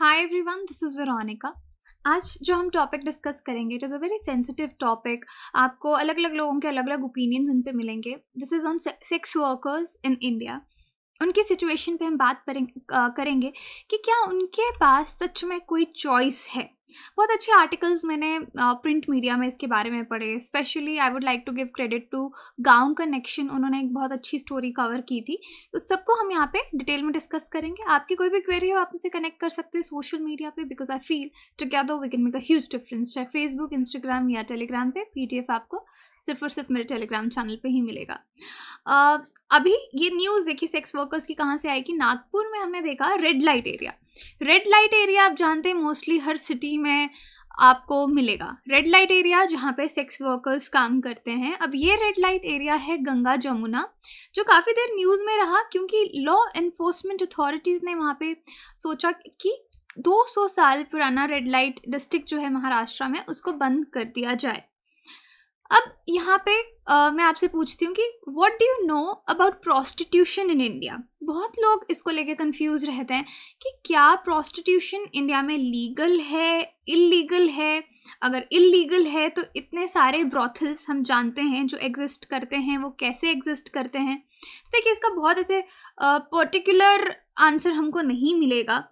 Hi everyone this is Veronica आज जो हम टॉपिक डिस्कस करेंगे it is a very sensitive topic आपको अलग अलग लोगों के अलग अलग ओपिनियंस इन पे मिलेंगे this is on sex workers in India उनकी सिचुएशन पे हम बात करेंगे कि क्या उनके पास सच में कोई चॉइस है बहुत अच्छे आर्टिकल्स मैंने प्रिंट मीडिया में इसके बारे में पढ़े specially I would like to give credit to Gaon connection उन्होंने एक बहुत अच्छी स्टोरी कवर की थी तो सबको हम यहाँ पे डिटेल में डिस्कस करेंगे आपकी कोई भी क्वेरी हो आप उनसे कनेक्ट कर सकते हैं सोशल मीडिया पे because I feel together we can make a huge difference चाहे फेसबुक इंस्टाग्राम या टेलीग्राम पे पीडीएफ आपको सिर्फ और सिर्फ मेरे टेलीग्राम चैनल पे ही मिलेगा uh, अभी ये न्यूज़ देखिए सेक्स वर्कर्स की कहाँ से आई कि नागपुर में हमने देखा red light area red light area आप जानते हैं मोस्टली हर सिटी में आपको मिलेगा रेड लाइट एरिया जहाँ पे सेक्स वर्कर्स काम करते हैं अब ये रेड लाइट एरिया है गंगा जमुना जो काफ़ी देर न्यूज़ में रहा क्योंकि लॉ इन्फोर्समेंट अथॉरिटीज़ ने वहाँ पे सोचा कि 200 साल पुराना रेड लाइट डिस्ट्रिक्ट जो है महाराष्ट्र में उसको बंद कर दिया जाए अब यहाँ पे आ, मैं आपसे पूछती हूँ कि what do you know about prostitution in India बहुत लोग इसको लेके कंफ्यूज रहते हैं कि क्या प्रोस्टिट्यूशन इंडिया में लीगल है इलीगल है अगर इलीगल है तो इतने सारे ब्रॉथल्स हम जानते हैं जो एग्जिस्ट करते हैं वो कैसे एग्जिस्ट करते हैं तो देखिए इसका बहुत ऐसे पर्टिकुलर आंसर हमको नहीं मिलेगा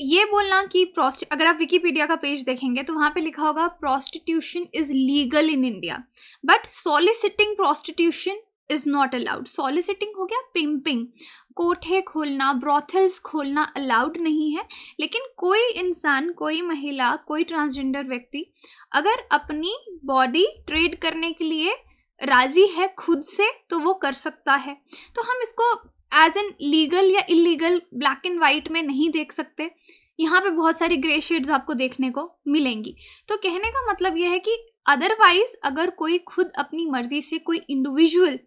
ये बोलना कि प्रोस्ट अगर आप विकीपीडिया का पेज देखेंगे तो वहाँ पे लिखा होगा prostitution is legal in India but soliciting prostitution is not allowed soliciting हो गया पिम्पिंग कोठे खोलना ब्रॉथल्स खोलना अलाउड नहीं है लेकिन कोई इंसान कोई महिला कोई ट्रांसजेंडर व्यक्ति अगर अपनी बॉडी ट्रेड करने के लिए राजी है खुद से तो वो कर सकता है तो हम इसको एज एन लीगल या इलीगल ब्लैक एंड वाइट में नहीं देख सकते यहाँ पे बहुत सारी ग्रे शेड्स आपको देखने को मिलेंगी तो कहने का मतलब यह है कि अदरवाइज अगर कोई खुद अपनी मर्जी से कोई इंडिविजुअल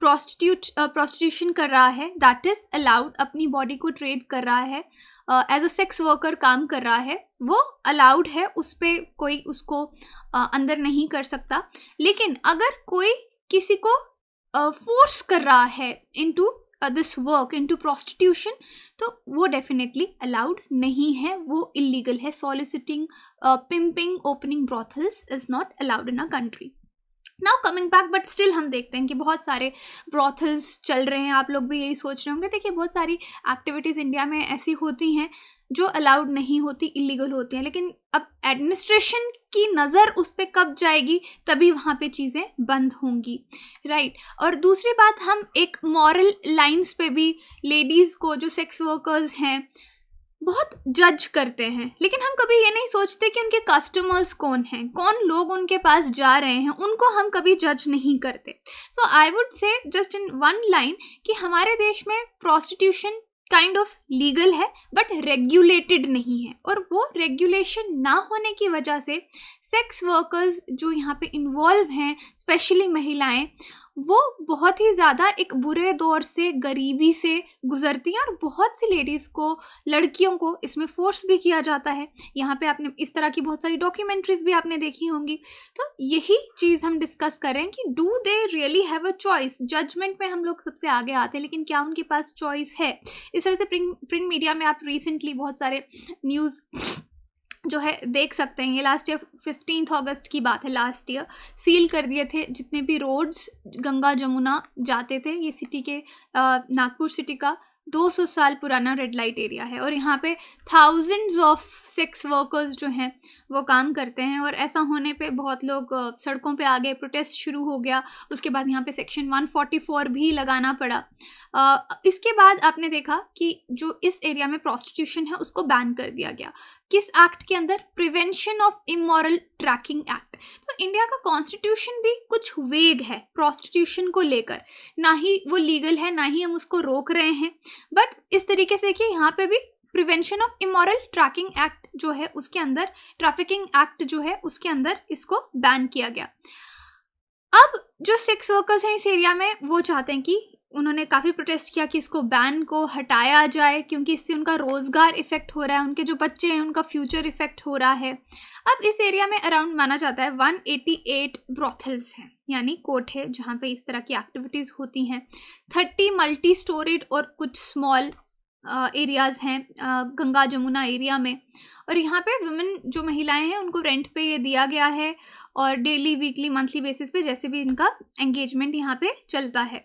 प्रोस्टिट्यूट प्रोस्टिट्यूशन कर रहा है दैट इज़ अलाउड अपनी बॉडी को ट्रेड कर रहा है एज अ सेक्स वर्कर काम कर रहा है वो अलाउड है उस पर कोई उसको uh, अंदर नहीं कर सकता लेकिन अगर कोई किसी को फोर्स uh, कर रहा है into uh, this work into prostitution तो वो definitely allowed नहीं है वो illegal है soliciting uh, pimping opening brothels is not allowed in a country now coming back but still हम देखते हैं कि बहुत सारे ब्रॉथल्स चल रहे हैं आप लोग भी यही सोच रहे होंगे देखिए बहुत सारी एक्टिविटीज़ इंडिया में ऐसी होती हैं जो अलाउड नहीं होती इलीगल होती हैं लेकिन अब एडमिनिस्ट्रेशन की नज़र उस पर कब जाएगी तभी वहाँ पे चीज़ें बंद होंगी राइट right. और दूसरी बात हम एक मॉरल लाइंस पे भी लेडीज़ को जो सेक्स वर्कर्स हैं बहुत जज करते हैं लेकिन हम कभी ये नहीं सोचते कि उनके कस्टमर्स कौन हैं कौन लोग उनके पास जा रहे हैं उनको हम कभी जज नहीं करते so I would say just in one line कि हमारे देश में प्रोस्टिट्यूशन काइंड ऑफ लीगल है बट रेगुलेटेड नहीं है और वो रेगुलेशन ना होने की वजह से सेक्स वर्कर्स जो यहाँ पे इन्वॉल्व हैं स्पेशली महिलाएं वो बहुत ही ज़्यादा एक बुरे दौर से गरीबी से गुजरती हैं और बहुत सी लेडीज़ को लड़कियों को इसमें फोर्स भी किया जाता है यहाँ पे आपने इस तरह की बहुत सारी डॉक्यूमेंट्रीज भी आपने देखी होंगी तो यही चीज़ हम डिस्कस करें कि do they really have a choice judgement में हम लोग सबसे आगे आते हैं लेकिन क्या उनके पास चॉइस है इस तरह से प्रिंट प्रिंट मीडिया में आप रिसेंटली बहुत सारे न्यूज़ जो है देख सकते हैं ये लास्ट ईयर फिफ्टीन अगस्त की बात है लास्ट ईयर सील कर दिए थे जितने भी रोड्स गंगा जमुना जाते थे ये सिटी के नागपुर सिटी का 200 साल पुराना रेड लाइट एरिया है और यहाँ पे थाउजेंड्स ऑफ सेक्स वर्कर्स जो हैं वो काम करते हैं और ऐसा होने पे बहुत लोग सड़कों पे आ गए प्रोटेस्ट शुरू हो गया उसके बाद यहाँ पे सेक्शन 144 भी लगाना पड़ा इसके बाद आपने देखा कि जो इस एरिया में प्रोस्टिट्यूशन है उसको बैन कर दिया गया किस एक्ट के अंदर prevention of immoral trafficking act India का कॉन्स्टिट्यूशन भी कुछ वेग है प्रोस्टिट्यूशन को लेकर ना ही वो लीगल है ना ही हम उसको रोक रहे हैं बट इस तरीके से देखिए यहाँ पे भी prevention of immoral trafficking act जो है उसके अंदर ट्रैफिकिंग एक्ट जो है उसके अंदर इसको बैन किया गया अब जो सेक्स वर्कर्स हैं इस एरिया में वो चाहते हैं कि उन्होंने काफ़ी प्रोटेस्ट किया कि इसको बैन को हटाया जाए क्योंकि इससे उनका रोज़गार इफ़ेक्ट हो रहा है उनके जो बच्चे हैं उनका फ्यूचर इफ़ेक्ट हो रहा है अब इस एरिया में अराउंड माना जाता है 188 ब्रॉथल्स हैं यानी कोर्ट है जहाँ पे इस तरह की एक्टिविटीज़ होती हैं 30 मल्टी स्टोरेड और कुछ स्मॉल एरियाज़ हैं गंगा जमुना एरिया में और यहाँ पे वुमेन जो महिलाएं हैं उनको रेंट पे ये दिया गया है और डेली वीकली मंथली बेसिस पे जैसे भी इनका एंगेजमेंट यहाँ पे चलता है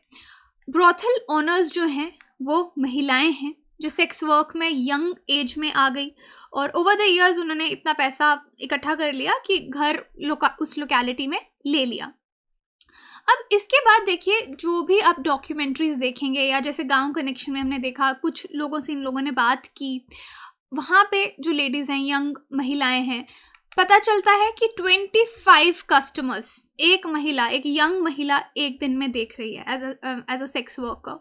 ब्रॉथल ओनर्स जो हैं वो महिलाएं हैं जो सेक्स वर्क में यंग एज में आ गई और ओवर द इयर्स उन्होंने इतना पैसा इकट्ठा कर लिया कि घर लोका उस लोकेलिटी में ले लिया अब इसके बाद देखिए जो भी आप डॉक्यूमेंट्रीज देखेंगे या जैसे गांव कनेक्शन में हमने देखा कुछ लोगों से इन लोगों ने बात की वहाँ पे जो लेडीज़ हैं यंग महिलाएं हैं पता चलता है कि 25 कस्टमर्स एक महिला एक यंग महिला एक दिन में देख रही है एज अ सेक्स वर्कर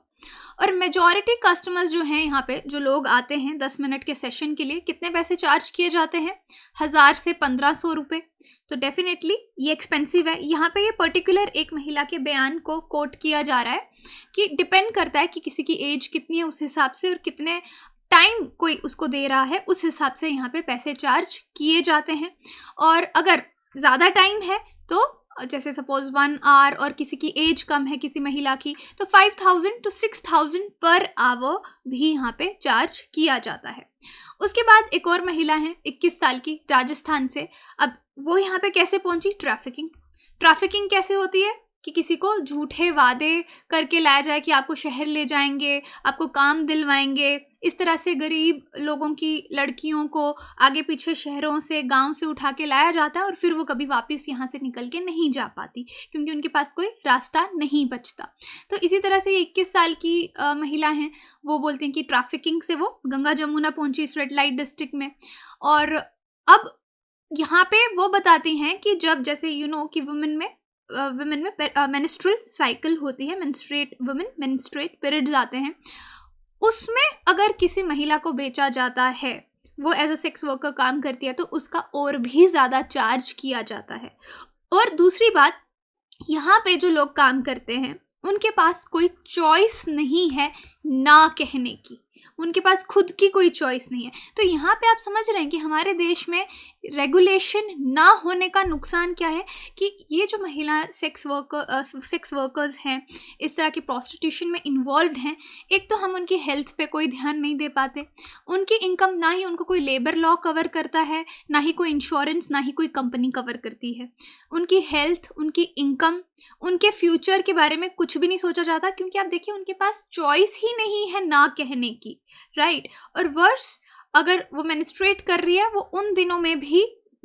और मेजॉरिटी कस्टमर्स जो हैं यहाँ पे जो लोग आते हैं दस मिनट के सेशन के लिए कितने पैसे चार्ज किए जाते हैं हज़ार से पंद्रह सौ रुपये तो डेफिनेटली ये एक्सपेंसिव है यहाँ पे ये पर्टिकुलर एक महिला के बयान को कोट किया जा रहा है कि डिपेंड करता है कि किसी की एज कितनी है उस हिसाब से और कितने टाइम कोई उसको दे रहा है उस हिसाब से यहाँ पे पैसे चार्ज किए जाते हैं और अगर ज़्यादा टाइम है तो जैसे सपोज वन आवर और किसी की एज कम है किसी महिला की तो five thousand to six thousand per hour भी यहाँ पे चार्ज किया जाता है उसके बाद एक और महिला है इक्कीस साल की राजस्थान से अब वो यहाँ पे कैसे पहुँची ट्रैफिकिंग ट्रैफिकिंग कैसे होती है कि किसी को झूठे वादे करके लाया जाए कि आपको शहर ले जाएंगे आपको काम दिलवाएंगे इस तरह से गरीब लोगों की लड़कियों को आगे पीछे शहरों से गांव से उठा के लाया जाता है और फिर वो कभी वापस यहाँ से निकल के नहीं जा पाती क्योंकि उनके पास कोई रास्ता नहीं बचता तो इसी तरह से इक्कीस साल की आ, महिला हैं वो बोलते हैं कि ट्रैफिकिंग से वो गंगा जमुना पहुंची इस रेड लाइट डिस्ट्रिक्ट में और अब यहाँ पे वो बताती हैं कि जब जैसे यू नो कि वुमेन में वुमेन में मेनिस्ट्रल साइकिल होती है मेनिस्ट्रेट वुमेन मेनस्ट्रेट पीरियड्स आते हैं उसमें अगर किसी महिला को बेचा जाता है वो एज अ सेक्स वर्कर काम करती है तो उसका और भी ज़्यादा चार्ज किया जाता है और दूसरी बात यहाँ पे जो लोग काम करते हैं उनके पास कोई चॉइस नहीं है ना कहने की उनके पास खुद की कोई चॉइस नहीं है तो यहाँ पे आप समझ रहे हैं कि हमारे देश में रेगुलेशन ना होने का नुकसान क्या है कि ये जो महिला सेक्स वर्कर सेक्स वर्कर्स हैं इस तरह के प्रॉस्टिट्यूशन में इन्वॉल्व हैं एक तो हम उनकी हेल्थ पे कोई ध्यान नहीं दे पाते उनकी इनकम ना ही उनको कोई लेबर लॉ कवर करता है ना ही कोई इंश्योरेंस ना ही कोई कंपनी कवर करती है उनकी हेल्थ उनकी इनकम उनके फ्यूचर के बारे में कुछ भी नहीं सोचा जाता क्योंकि आप देखिए उनके पास चॉइस ही नहीं है ना कहने की राइट और वर्ष अगर वो मैनिस्ट्रेट कर रही है वो उन दिनों में भी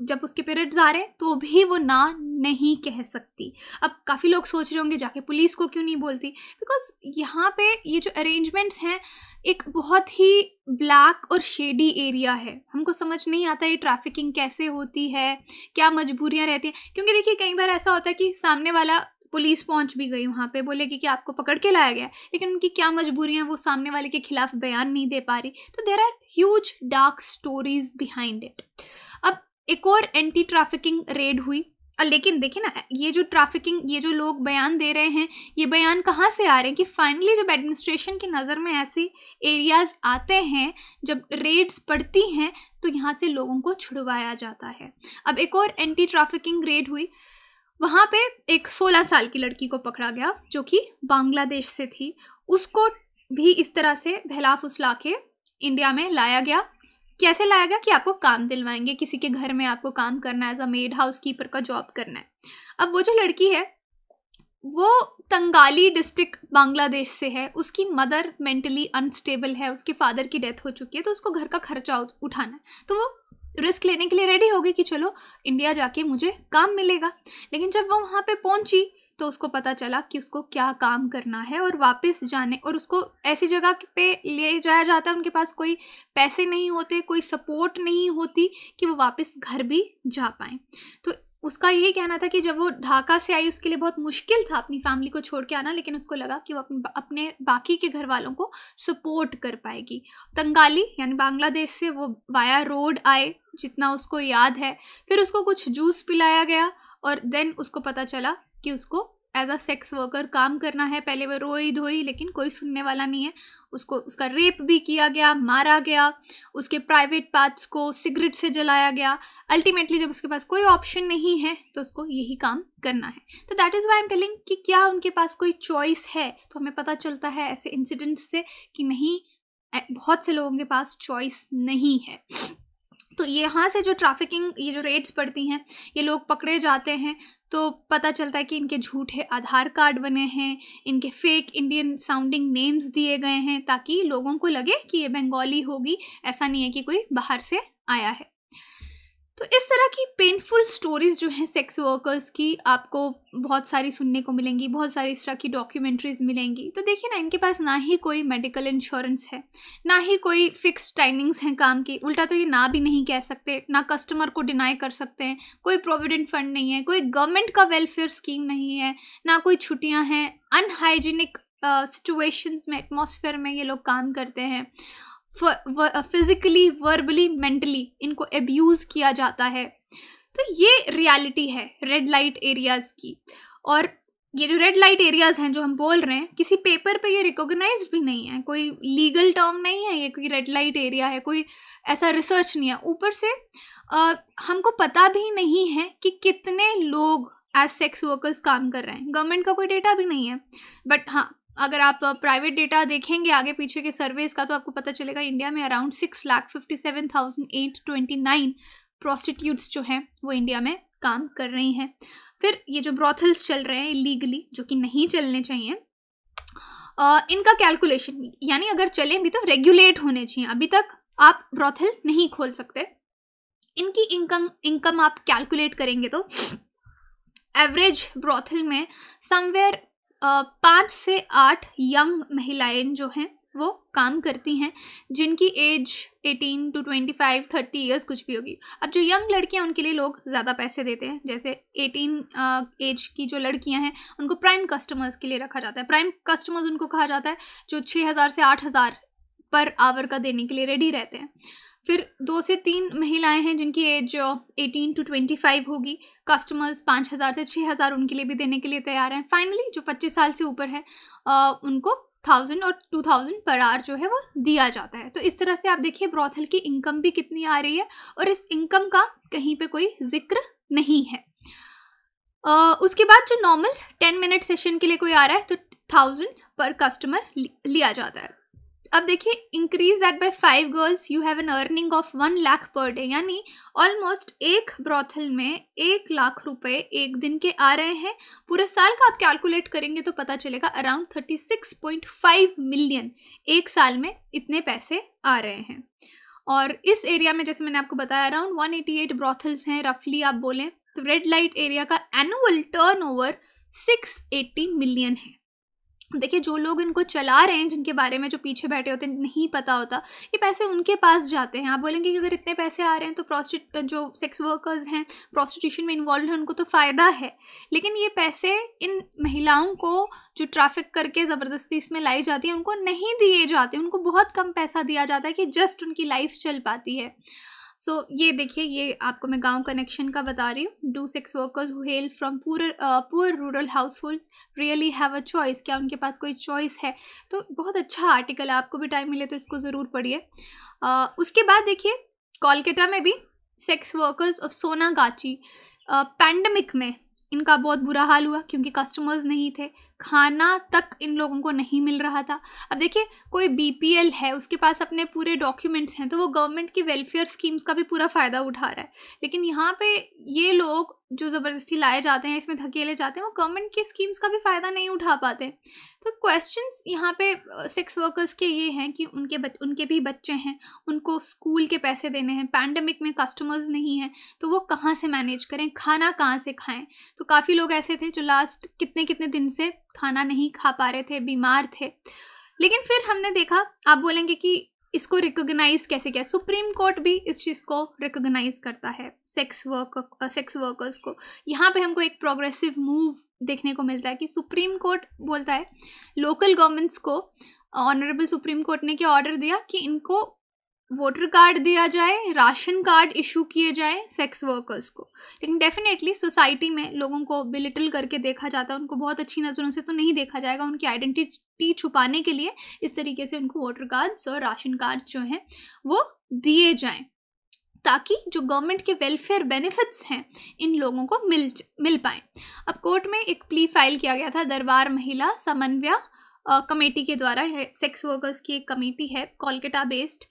जब उसके पीरियड्स आ रहे हैं तो भी वो ना नहीं कह सकती अब काफ़ी लोग सोच रहे होंगे जाके पुलिस को क्यों नहीं बोलती बिकॉज यहाँ पे ये जो अरेंजमेंट्स हैं एक बहुत ही ब्लैक और शेडी एरिया है हमको समझ नहीं आता ये ट्रैफिकिंग कैसे होती है क्या मजबूरियाँ रहती हैं क्योंकि देखिए कई बार ऐसा होता है कि सामने वाला पुलिस पहुंच भी गई वहाँ पे बोले कि, कि आपको पकड़ के लाया गया लेकिन उनकी क्या मजबूरियाँ वो सामने वाले के खिलाफ बयान नहीं दे पा रही तो there are huge dark stories behind it अब एक और एंटी ट्रैफिकिंग रेड हुई लेकिन देखिए ना ये जो ट्रैफिकिंग ये जो लोग बयान दे रहे हैं ये बयान कहाँ से आ रहे हैं कि फाइनली जब एडमिनिस्ट्रेशन की नज़र में ऐसे एरियाज आते हैं जब रेड्स पड़ती हैं तो यहाँ से लोगों को छुड़वाया जाता है अब एक और एंटी ट्रैफिकिंग रेड हुई वहाँ पे एक 16 साल की लड़की को पकड़ा गया जो कि बांग्लादेश से थी उसको भी इस तरह से भला फुसला के इंडिया में लाया गया कैसे लाया गया कि आपको काम दिलवाएंगे किसी के घर में आपको काम करना है as a maid housekeeper का जॉब करना है अब वो जो लड़की है वो तंगाली डिस्ट्रिक्ट बांग्लादेश से है उसकी मदर मेंटली अनस्टेबल है उसके फादर की डेथ हो चुकी है तो उसको घर का खर्चा उठाना है तो वो रिस्क लेने के लिए रेडी होगी कि चलो इंडिया जाके मुझे काम मिलेगा लेकिन जब वो वहाँ पे पहुँची तो उसको पता चला कि उसको क्या काम करना है और वापस जाने और उसको ऐसी जगह पे ले जाया जाता है उनके पास कोई पैसे नहीं होते कोई सपोर्ट नहीं होती कि वो वापस घर भी जा पाएँ तो उसका यही कहना था कि जब वो ढाका से आई उसके लिए बहुत मुश्किल था अपनी फैमिली को छोड़ के आना लेकिन उसको लगा कि वो अपने अपने बाकी के घर वालों को सपोर्ट कर पाएगी तंगाली यानी बांग्लादेश से वो वाया रोड आए जितना उसको याद है फिर उसको कुछ जूस पिलाया गया और देन उसको पता चला कि उसको एज अ सेक्स वर्कर काम करना है पहले वो रोई धोई लेकिन कोई सुनने वाला नहीं है उसको उसका रेप भी किया गया मारा गया उसके प्राइवेट पार्ट्स को सिगरेट से जलाया गया अल्टीमेटली जब उसके पास कोई ऑप्शन नहीं है तो उसको यही काम करना है तो that is why am telling कि क्या उनके पास कोई चॉइस है तो हमें पता चलता है ऐसे इंसिडेंट्स से कि नहीं बहुत से लोगों के पास चॉइस नहीं है तो यहाँ से जो ट्रैफिकिंग ये जो रेट्स पड़ती हैं ये लोग पकड़े जाते हैं तो पता चलता है कि इनके झूठे आधार कार्ड बने हैं इनके फेक इंडियन साउंडिंग नेम्स दिए गए हैं ताकि लोगों को लगे कि ये बंगाली होगी ऐसा नहीं है कि कोई बाहर से आया है तो इस तरह की पेनफुल स्टोरीज़ जो हैं सेक्स वर्कर्स की आपको बहुत सारी सुनने को मिलेंगी बहुत सारी इस तरह की डॉक्यूमेंट्रीज मिलेंगी तो देखिए ना इनके पास ना ही कोई मेडिकल इंश्योरेंस है ना ही कोई फिक्स टाइमिंग्स हैं काम की उल्टा तो ये ना भी नहीं कह सकते ना कस्टमर को डिनाई कर सकते हैं कोई प्रोविडेंट फंड नहीं है कोई गवर्नमेंट का वेलफेयर स्कीम नहीं है ना कोई छुट्टियाँ हैं अनहाइजीनिक सिचुएशंस uh, में एटमोसफेयर में ये लोग काम करते हैं फिजिकली वर्बली मेंटली इनको एब्यूज़ किया जाता है तो ये रियलिटी है रेड लाइट एरियाज़ की और ये जो रेड लाइट एरियाज़ हैं जो हम बोल रहे हैं किसी पेपर पे ये रिकॉग्नाइज भी नहीं है कोई लीगल टर्म नहीं है ये कोई रेड लाइट एरिया है कोई ऐसा रिसर्च नहीं है ऊपर से आ, हमको पता भी नहीं है कि कितने लोग एज सेक्स वर्कर्स काम कर रहे हैं गवर्नमेंट का कोई डेटा भी नहीं है बट हाँ अगर आप प्राइवेट डेटा देखेंगे आगे पीछे के सर्वेस का तो आपको पता चलेगा इंडिया में around six lakh fifty seven thousand eight twenty nine prostitutes जो हैं वो इंडिया में काम कर रही हैं फिर ये जो ब्रॉथल्स चल रहे हैं इलीगली जो कि नहीं चलने चाहिए इनका कैलकुलेशन यानी अगर चलें भी तो रेगुलेट होने चाहिए अभी तक आप ब्रॉथल नहीं खोल सकते इनकी इनकम इनकम आप कैलकुलेट करेंगे तो एवरेज ब्रॉथल में समवेयर पाँच से आठ यंग महिलाएं जो हैं वो काम करती हैं जिनकी age eighteen to twenty five thirty years कुछ भी होगी अब जो यंग लड़कियां उनके लिए लोग ज़्यादा पैसे देते हैं जैसे एटीन एज की जो लड़कियां हैं उनको प्राइम कस्टमर्स के लिए रखा जाता है प्राइम कस्टमर्स उनको कहा जाता है जो हज़ार से हज़ार पर आवर का देने के लिए रेडी रहते हैं फिर दो से तीन महिलाएं हैं जिनकी age eighteen to twenty five होगी कस्टमर्स पाँच हज़ार से छः हज़ार उनके लिए भी देने के लिए तैयार हैं फाइनली जो पच्चीस साल से ऊपर है आ, uh, उनको थाउजेंड और टू थाउजेंड पर आर जो है वो दिया जाता है तो इस तरह से आप देखिए ब्रॉथल की इनकम भी कितनी आ रही है और इस इनकम का कहीं पे कोई जिक्र नहीं है आ, uh, उसके बाद जो नॉर्मल टेन मिनट सेशन के लिए कोई आ रहा है तो थाउजेंड पर कस्टमर लिया जाता है अब देखिए increase that by five girls you have an earning of one lakh per day यानी ऑलमोस्ट एक ब्रॉथल में एक लाख रुपए एक दिन के आ रहे हैं पूरे साल का आप कैलकुलेट करेंगे तो पता चलेगा around thirty six point five million एक साल में इतने पैसे आ रहे हैं और इस एरिया में जैसे मैंने आपको बताया around one eighty eight brothels हैं रफली आप बोलें तो रेड लाइट एरिया का एनुअल टर्नओवर 680 मिलियन है देखिए जो लोग इनको चला रहे हैं जिनके बारे में जो पीछे बैठे होते हैं नहीं पता होता ये पैसे उनके पास जाते हैं आप बोलेंगे कि अगर इतने पैसे आ रहे हैं तो प्रोस्टिट जो सेक्स वर्कर्स हैं प्रोस्टिट्यूशन में इन्वॉल्व हैं उनको तो फ़ायदा है लेकिन ये पैसे इन महिलाओं को जो ट्रैफिक करके ज़बरदस्ती इसमें लाई जाती है उनको नहीं दिए जाते उनको बहुत कम पैसा दिया जाता है कि जस्ट उनकी लाइफ चल पाती है सो so, ये देखिए ये आपको मैं गांव कनेक्शन का बता रही हूँ do sex workers who hail from poor poor rural households really have a choice क्या उनके पास कोई चॉइस है तो बहुत अच्छा आर्टिकल है आपको भी टाइम मिले तो इसको ज़रूर पढ़िए uh, उसके बाद देखिए कोलकाता में भी sex workers of Sonagachi pandemic में इनका बहुत बुरा हाल हुआ क्योंकि कस्टमर्स नहीं थे खाना तक इन लोगों को नहीं मिल रहा था अब देखिए कोई बी है उसके पास अपने पूरे डॉक्यूमेंट्स हैं तो वो गवर्नमेंट की वेलफेयर स्कीम्स का भी पूरा फ़ायदा उठा रहा है लेकिन यहाँ पे ये लोग जो ज़बरदस्ती लाए जाते हैं इसमें धकेले जाते हैं वो गवर्नमेंट की स्कीम्स का भी फ़ायदा नहीं उठा पाते तो क्वेश्चन यहाँ पे सेक्स वर्कर्स के ये हैं कि उनके बच, उनके भी बच्चे हैं उनको स्कूल के पैसे देने हैं पैंडमिक में कस्टमर्स नहीं हैं तो वो कहाँ से मैनेज करें खाना कहाँ से खाएँ तो काफ़ी लोग ऐसे थे जो लास्ट कितने कितने दिन से खाना नहीं खा पा रहे थे बीमार थे लेकिन फिर हमने देखा आप बोलेंगे कि इसको रिकोगनाइज कैसे किया सुप्रीम कोर्ट भी इस चीज़ को रिकोगनाइज करता है सेक्स वर्क सेक्स वर्कर्स को यहाँ पे हमको एक प्रोग्रेसिव मूव देखने को मिलता है कि सुप्रीम कोर्ट बोलता है लोकल गवर्नमेंट्स को ऑनरेबल सुप्रीम कोर्ट ने क्या ऑर्डर दिया कि इनको वोटर कार्ड दिया जाए राशन कार्ड इशू किए जाए सेक्स वर्कर्स को लेकिन डेफिनेटली सोसाइटी में लोगों को बिलिटल करके देखा जाता है उनको बहुत अच्छी नज़रों से तो नहीं देखा जाएगा उनकी आइडेंटिटी छुपाने के लिए इस तरीके से उनको वोटर कार्ड्स और राशन कार्ड जो हैं वो दिए जाएँ ताकि जो गवर्नमेंट के वेलफेयर बेनिफिट्स हैं इन लोगों को मिल मिल पाए अब कोर्ट में एक प्ली फाइल किया गया था दरबार महिला समन्वय कमेटी के द्वारा है सेक्स वर्कर्स की एक कमेटी है कोलकाता बेस्ड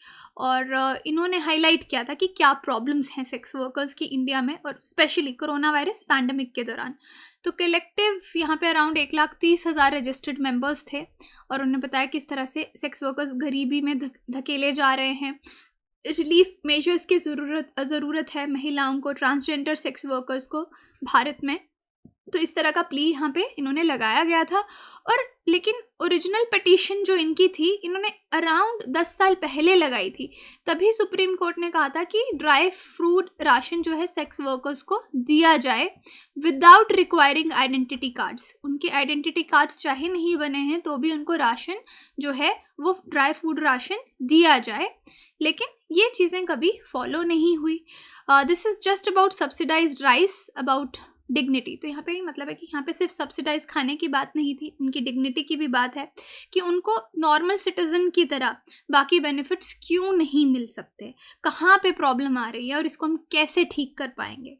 और इन्होंने हाईलाइट किया था कि क्या प्रॉब्लम्स हैं सेक्स वर्कर्स की इंडिया में और स्पेशली कोरोना वायरस पैंडमिक के दौरान तो कलेक्टिव यहाँ पे अराउंड एक लाख तीस हज़ार रजिस्टर्ड मेंबर्स थे और उन्होंने बताया किस तरह से सेक्स वर्कर्स गरीबी में धकेले जा रहे हैं रिलीफ मेजर्स की ज़रूरत ज़रूरत है महिलाओं को ट्रांसजेंडर सेक्स वर्कर्स को भारत में तो इस तरह का प्ली यहाँ पे इन्होंने लगाया गया था और लेकिन ओरिजिनल पटिशन जो इनकी थी इन्होंने अराउंड दस साल पहले लगाई थी तभी सुप्रीम कोर्ट ने कहा था कि ड्राई फ्रूट राशन जो है सेक्स वर्कर्स को दिया जाए विदाउट रिक्वायरिंग आइडेंटिटी कार्ड्स उनके आइडेंटिटी कार्ड्स चाहे नहीं बने हैं तो भी उनको राशन जो है वो ड्राई फ्रूट राशन दिया जाए लेकिन ये चीज़ें कभी फॉलो नहीं हुई this is just about subsidised rice about dignity तो यहाँ पे मतलब है कि यहाँ पे सिर्फ सब्सिडाइज खाने की बात नहीं थी उनकी डिग्निटी की भी बात है कि उनको नॉर्मल सिटीजन की तरह बाकी बेनिफिट्स क्यों नहीं मिल सकते कहाँ पे प्रॉब्लम आ रही है और इसको हम कैसे ठीक कर पाएंगे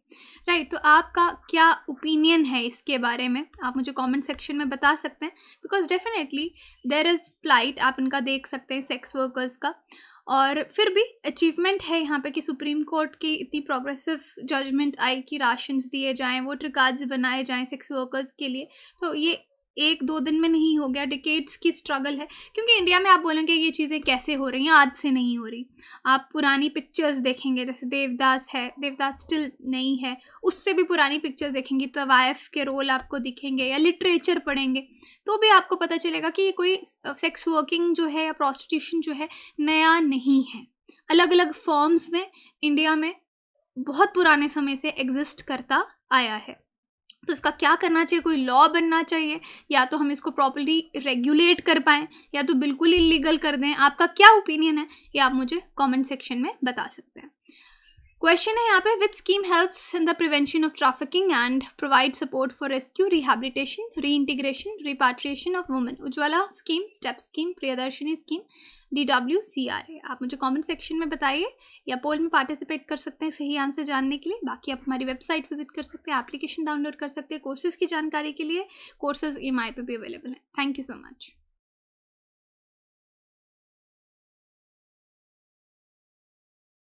राइट right, तो आपका क्या ओपिनियन है इसके बारे में आप मुझे कॉमेंट सेक्शन में बता सकते हैं because definitely there is plight आप इनका देख सकते हैं सेक्स वर्कर्स का और फिर भी अचीवमेंट है यहाँ पे कि सुप्रीम कोर्ट की इतनी प्रोग्रेसिव जजमेंट आई कि राशन दिए जाएं वोटर कार्ड्स बनाए जाएं सेक्स वर्कर्स के लिए तो ये एक दो दिन में नहीं हो गया डिकेट्स की स्ट्रगल है क्योंकि इंडिया में आप बोलेंगे ये चीज़ें कैसे हो रही हैं आज से नहीं हो रही आप पुरानी पिक्चर्स देखेंगे जैसे देवदास है देवदास स्टिल नहीं है उससे भी पुरानी पिक्चर्स देखेंगे तवायफ के रोल आपको दिखेंगे या लिटरेचर पढ़ेंगे तो भी आपको पता चलेगा कि ये कोई सेक्स वर्किंग जो है या प्रॉस्टिट्यूशन जो है नया नहीं है अलग अलग फॉर्म्स में इंडिया में बहुत पुराने समय से एग्जिस्ट करता आया है तो इसका क्या करना चाहिए कोई लॉ बनना चाहिए या तो हम इसको प्रॉपरली रेगुलेट कर पाएँ या तो बिल्कुल इलीगल कर दें आपका क्या ओपिनियन है ये आप मुझे कमेंट सेक्शन में बता सकते हैं क्वेश्चन है यहाँ पे which scheme helps in the prevention of trafficking and provide support for rescue rehabilitation integration repatriation of women Ujjwala scheme step scheme Priyadarshini scheme D W C R A आप मुझे कॉमेंट सेक्शन में बताइए या पोल में पार्टिसिपेट कर सकते हैं सही आंसर जानने के लिए बाकी आप हमारी वेबसाइट विजिट कर सकते हैं एप्लीकेशन डाउनलोड कर सकते हैं कोर्सेज की जानकारी के लिए कोर्सेज ई e पे भी अवेलेबल हैं थैंक यू सो मच